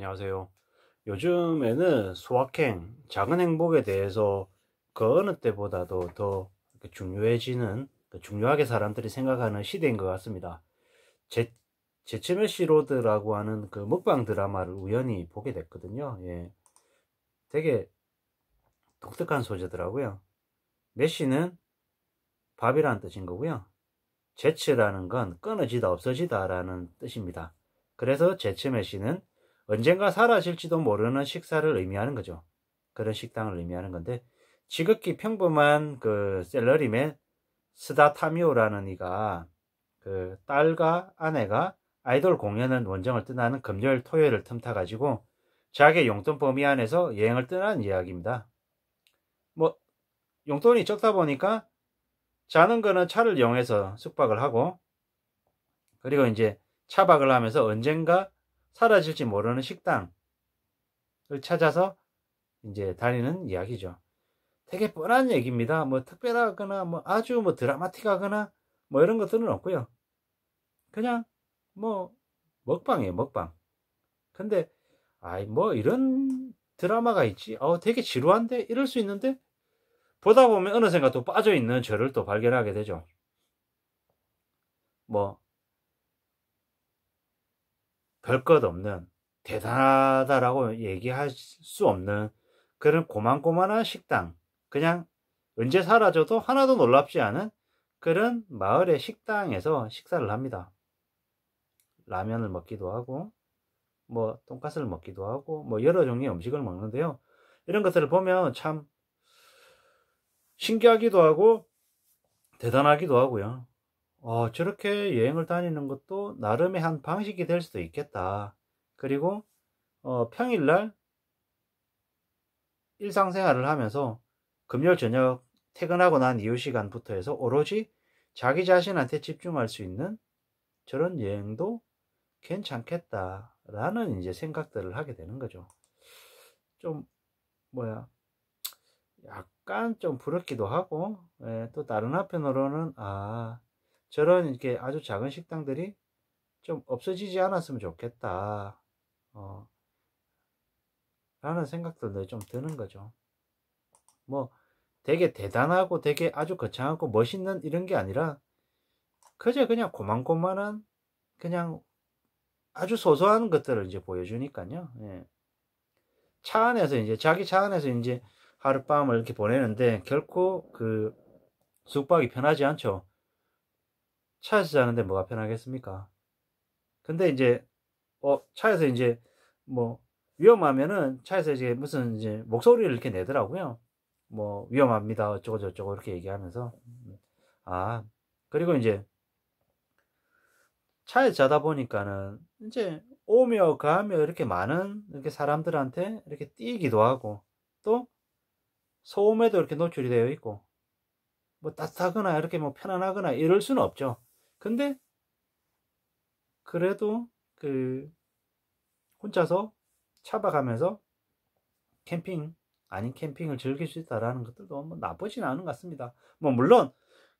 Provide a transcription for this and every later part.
안녕하세요. 요즘에는 소확행, 작은 행복에 대해서 그 어느 때보다도 더 중요해지는, 그 중요하게 사람들이 생각하는 시대인 것 같습니다. 제, 제치메시 로드라고 하는 그 먹방 드라마를 우연히 보게 됐거든요. 예. 되게 독특한 소재더라고요. 메시는 밥이라는 뜻인 거고요. 제츠라는 건 끊어지다 없어지다 라는 뜻입니다. 그래서 제츠메시는 언젠가 사라질지도 모르는 식사를 의미하는 거죠. 그런 식당을 의미하는 건데 지극히 평범한 그 셀러리맨 스다타미오라는 이가 그 딸과 아내가 아이돌 공연은 원정을 떠나는 금요일 토요일을 틈타 가지고 자기 용돈 범위 안에서 여행을 떠난 이야기입니다. 뭐 용돈이 적다 보니까 자는 거는 차를 이용해서 숙박을 하고 그리고 이제 차박을 하면서 언젠가 사라질지 모르는 식당을 찾아서 이제 다니는 이야기죠. 되게 뻔한 얘기입니다. 뭐 특별하거나 뭐 아주 뭐 드라마틱하거나 뭐 이런 것들은 없고요. 그냥 뭐 먹방이에요, 먹방. 근데 아이 뭐 이런 드라마가 있지. 어 되게 지루한데 이럴 수 있는데 보다 보면 어느샌가 또 빠져 있는 저를 또 발견하게 되죠. 뭐 별것 없는 대단하다라고 얘기할 수 없는 그런 고만고만한 식당 그냥 언제 사라져도 하나도 놀랍지 않은 그런 마을의 식당에서 식사를 합니다. 라면을 먹기도 하고 뭐 돈가스를 먹기도 하고 뭐 여러 종류의 음식을 먹는데요. 이런 것들을 보면 참 신기하기도 하고 대단하기도 하고요. 어, 저렇게 여행을 다니는 것도 나름의 한 방식이 될 수도 있겠다. 그리고 어, 평일날 일상생활을 하면서 금요일 저녁 퇴근하고 난 이후 시간부터 해서 오로지 자기 자신한테 집중할 수 있는 저런 여행도 괜찮겠다라는 이제 생각들을 하게 되는 거죠. 좀 뭐야 약간 좀 부럽기도 하고 예, 또 다른 한편으로는 아 저런 이렇게 아주 작은 식당들이 좀 없어지지 않았으면 좋겠다. 어, 라는 생각들도 좀 드는 거죠. 뭐 되게 대단하고 되게 아주 거창하고 멋있는 이런 게 아니라 그저 그냥 고만고만한 그냥 아주 소소한 것들을 이제 보여주니까요. 예. 차 안에서 이제 자기 차 안에서 이제 하룻밤을 이렇게 보내는데 결코 그 숙박이 편하지 않죠. 차에서 자는데 뭐가 편하겠습니까? 근데 이제 어 차에서 이제 뭐 위험하면은 차에서 이제 무슨 이제 목소리를 이렇게 내더라고요. 뭐 위험합니다 어쩌고 저쩌고 이렇게 얘기하면서 아 그리고 이제 차에 자다 보니까는 이제 오며 가며 이렇게 많은 이렇게 사람들한테 이렇게 뛰기도 하고 또 소음에도 이렇게 노출이 되어 있고 뭐 따뜻하거나 이렇게 뭐 편안하거나 이럴 수는 없죠. 근데 그래도 그 혼자서 차박하면서 캠핑 아닌 캠핑을 즐길 수 있다라는 것들도 뭐 나쁘진 않은 것 같습니다. 뭐 물론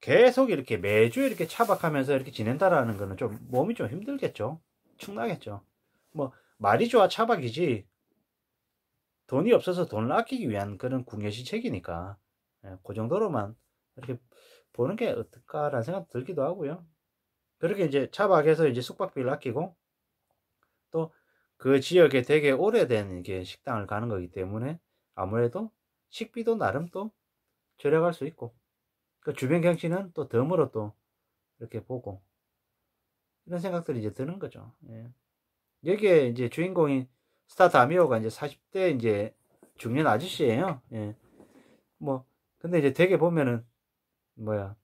계속 이렇게 매주 이렇게 차박하면서 이렇게 지낸다라는 거는 좀 몸이 좀 힘들겠죠. 충나겠죠. 뭐 말이 좋아 차박이지 돈이 없어서 돈을 아끼기 위한 그런 궁예시책이니까 예, 그 정도로만 이렇게 보는 게 어떨까라는 생각 들기도 하고요. 그렇게 이제 차박해서 이제 숙박비를 아끼고 또 그 지역에 되게 오래된 이게 식당을 가는 거기 때문에 아무래도 식비도 나름 또 절약할 수 있고 그 주변 경치는 또 덤으로 또 이렇게 보고 이런 생각들이 이제 드는 거죠. 예. 여기에 이제 주인공인 스타 다미오가 이제 40대 이제 중년 아저씨예요. 예. 뭐 근데 이제 되게 보면은 뭐야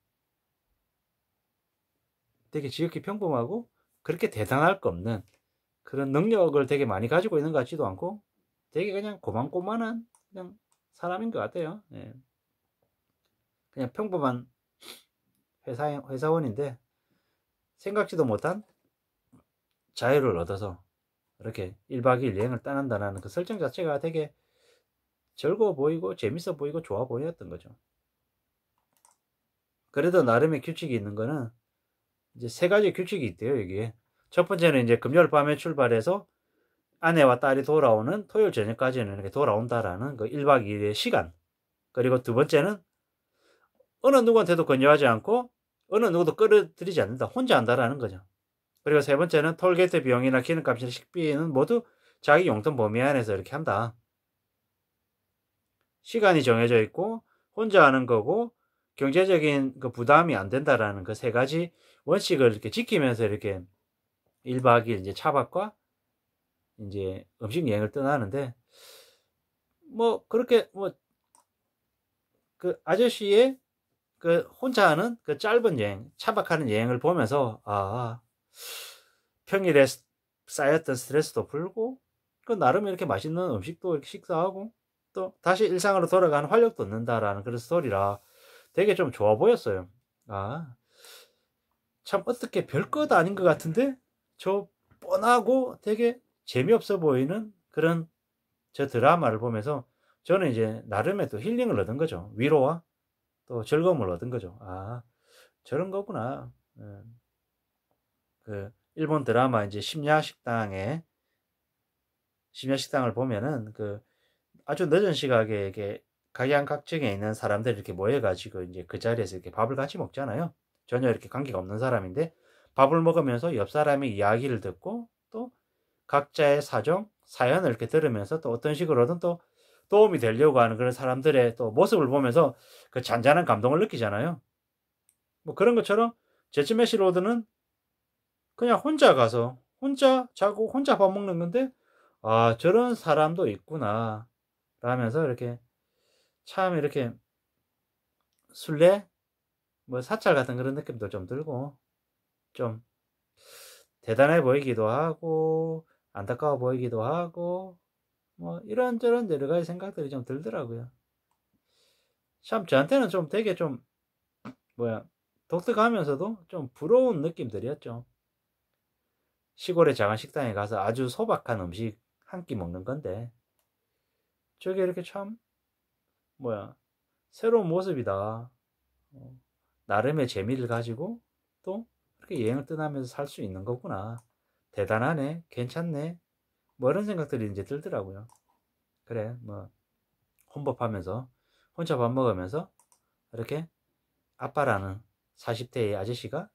되게 지극히 평범하고 그렇게 대단할 거 없는 그런 능력을 되게 많이 가지고 있는 것 같지도 않고 되게 그냥 고만고만한 그냥 사람인 것 같아요. 예. 그냥 평범한 회사 회사원인데 생각지도 못한 자유를 얻어서 이렇게 1박 2일 여행을 떠난다는 그 설정 자체가 되게 즐거워 보이고 재밌어 보이고 좋아 보였던 거죠. 그래도 나름의 규칙이 있는 거는 이제 세 가지 규칙이 있대요, 여기에. 첫 번째는 이제 금요일 밤에 출발해서 아내와 딸이 돌아오는 토요일 저녁까지는 이렇게 돌아온다라는 그 1박 2일의 시간. 그리고 두 번째는 어느 누구한테도 권유하지 않고 어느 누구도 끌어들이지 않는다. 혼자 한다라는 거죠. 그리고 세 번째는 톨게이트 비용이나 기름값이나 식비는 모두 자기 용돈 범위 안에서 이렇게 한다. 시간이 정해져 있고 혼자 하는 거고 경제적인 그 부담이 안 된다라는 그 세 가지 원칙을 이렇게 지키면서 이렇게 1박 2일 이제 차박과 이제 음식 여행을 떠나는데 뭐 그렇게 뭐 그 아저씨의 그 혼자 하는 그 짧은 여행, 차박하는 여행을 보면서 아 평일에 쌓였던 스트레스도 풀고 그 나름 이렇게 맛있는 음식도 이렇게 식사하고 또 다시 일상으로 돌아가는 활력도 얻는다라는 그런 스토리라 되게 좀 좋아 보였어요. 아, 참 어떻게 별것 아닌 것 같은데 저 뻔하고 되게 재미없어 보이는 그런 저 드라마를 보면서 저는 이제 나름의 또 힐링을 얻은 거죠. 위로와 또 즐거움을 얻은 거죠. 아, 저런 거구나. 예. 그 일본 드라마 이제 심야식당에 심야식당을 보면은 그 아주 늦은 시각에 이게 각양각층에 있는 사람들 이렇게 모여가지고 이제 그 자리에서 이렇게 밥을 같이 먹잖아요. 전혀 이렇게 관계가 없는 사람인데 밥을 먹으면서 옆 사람의 이야기를 듣고 또 각자의 사정, 사연을 이렇게 들으면서 또 어떤 식으로든 또 도움이 되려고 하는 그런 사람들의 또 모습을 보면서 그 잔잔한 감동을 느끼잖아요. 뭐 그런 것처럼 제츠 메시로드는 그냥 혼자 가서 혼자 자고 혼자 밥 먹는 건데 아 저런 사람도 있구나 라면서 이렇게 참 이렇게 술래 뭐 사찰 같은 그런 느낌도 좀 들고 좀 대단해 보이기도 하고 안타까워 보이기도 하고 뭐 이런저런 여러 가지 생각들이 좀 들더라고요. 참 저한테는 좀 되게 좀 뭐야 독특하면서도 좀 부러운 느낌들이었죠. 시골의 작은 식당에 가서 아주 소박한 음식 한 끼 먹는 건데 저게 이렇게 참 뭐야 새로운 모습이다. 어, 나름의 재미를 가지고 또 이렇게 여행을 떠나면서 살 수 있는 거구나. 대단하네, 괜찮네. 뭐 이런 생각들이 이제 들더라고요. 그래, 뭐 혼밥하면서 혼자 밥 먹으면서 이렇게 아빠라는 40대의 아저씨가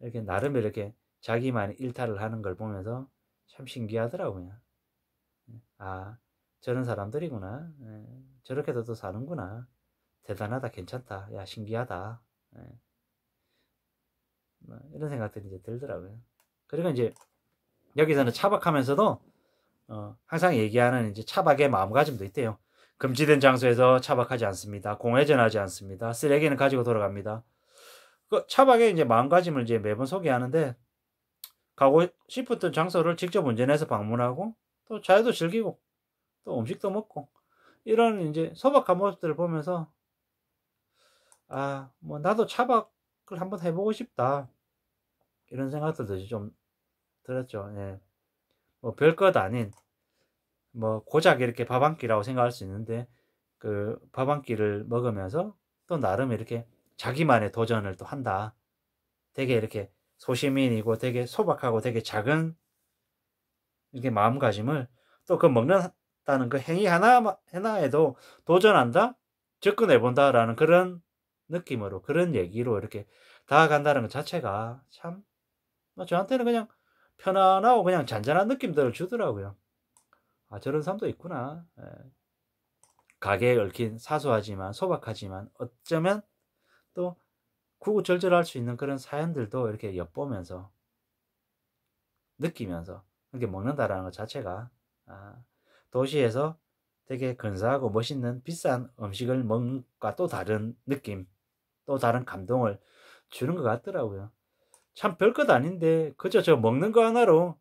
이렇게 나름 이렇게 자기만의 일탈을 하는 걸 보면서 참 신기하더라고요. 예, 아, 저런 사람들이구나. 예. 저렇게 도 사는구나. 대단하다, 괜찮다, 야, 신기하다. 예. 뭐 이런 생각들이 이제 들더라고요. 그리고 이제 여기서는 차박하면서도 어, 항상 얘기하는 이제 차박의 마음가짐도 있대요. 금지된 장소에서 차박하지 않습니다. 공회전하지 않습니다. 쓰레기는 가지고 돌아갑니다. 그 차박의 이제 마음가짐을 이제 매번 소개하는데 가고 싶었던 장소를 직접 운전해서 방문하고 또 자유도 즐기고 또 음식도 먹고 이런 이제 소박한 모습들을 보면서 아, 뭐 나도 차박을 한번 해보고 싶다. 이런 생각들도 좀 들었죠. 예. 뭐 별것 아닌 뭐 고작 이렇게 밥 한 끼라고 생각할 수 있는데 그 밥 한 끼를 먹으면서 또 나름 이렇게 자기만의 도전을 또 한다. 되게 이렇게 소시민이고 되게 소박하고 되게 작은 이렇게 마음가짐을 또 그 먹는 하는 그 행위 하나, 하나에도 도전한다? 접근해본다라는 그런 느낌으로, 그런 얘기로 이렇게 다가간다는 것 자체가 참, 뭐 저한테는 그냥 편안하고 그냥 잔잔한 느낌들을 주더라고요. 아, 저런 삶도 있구나. 에. 예. 가게에 얽힌 사소하지만 소박하지만 어쩌면 또 구구절절할 수 있는 그런 사연들도 이렇게 엿보면서 느끼면서 이렇게 먹는다라는 것 자체가 아, 도시에서 되게 근사하고 멋있는 비싼 음식을 먹는 것과 또 다른 느낌, 또 다른 감동을 주는 것 같더라고요. 참 별것 아닌데 그저 저 먹는 거 하나로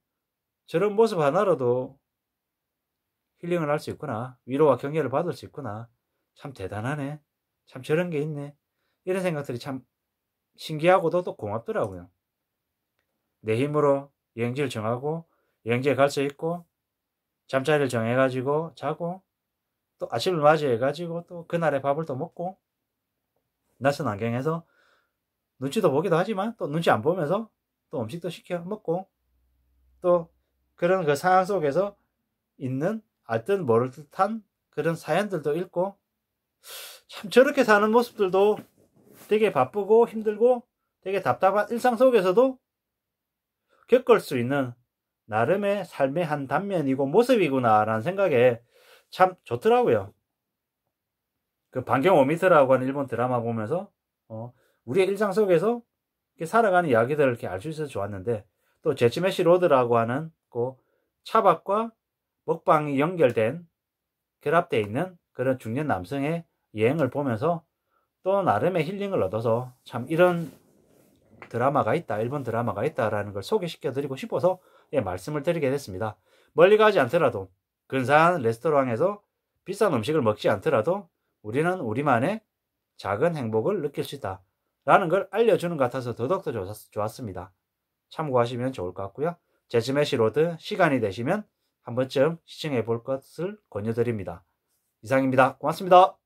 저런 모습 하나로도 힐링을 할 수 있구나. 위로와 격려를 받을 수 있구나. 참 대단하네. 참 저런 게 있네. 이런 생각들이 참 신기하고도 또 고맙더라고요. 내 힘으로 여행지를 정하고 여행지에 갈 수 있고 잠자리를 정해가지고 자고 또 아침을 맞이해가지고 또 그날의 밥을 또 먹고 낯선 안경에서 눈치도 보기도 하지만 또 눈치 안 보면서 또 음식도 시켜 먹고 또 그런 그 상황 속에서 있는 알듯 모를 듯한 그런 사연들도 읽고 참 저렇게 사는 모습들도 되게 바쁘고 힘들고 되게 답답한 일상 속에서도 겪을 수 있는 나름의 삶의 한 단면이고 모습이구나라는 생각에 참 좋더라고요. 그 반경 5미터라고 하는 일본 드라마 보면서 어, 우리의 일상 속에서 살아가는 이야기들을 이렇게 알 수 있어서 좋았는데 또 제치메시 로드라고 하는 그 차박과 먹방이 연결된 결합되어 있는 그런 중년 남성의 여행을 보면서 또 나름의 힐링을 얻어서 참 이런 드라마가 있다 일본 드라마가 있다라는 걸 소개시켜 드리고 싶어서 예, 말씀을 드리게 됐습니다. 멀리 가지 않더라도 근사한 레스토랑에서 비싼 음식을 먹지 않더라도 우리는 우리만의 작은 행복을 느낄 수 있다. 라는 걸 알려주는 것 같아서 더더욱더 좋았습니다. 참고하시면 좋을 것 같고요. 제즈메시로드 시간이 되시면 한 번쯤 시청해 볼 것을 권유드립니다. 이상입니다. 고맙습니다.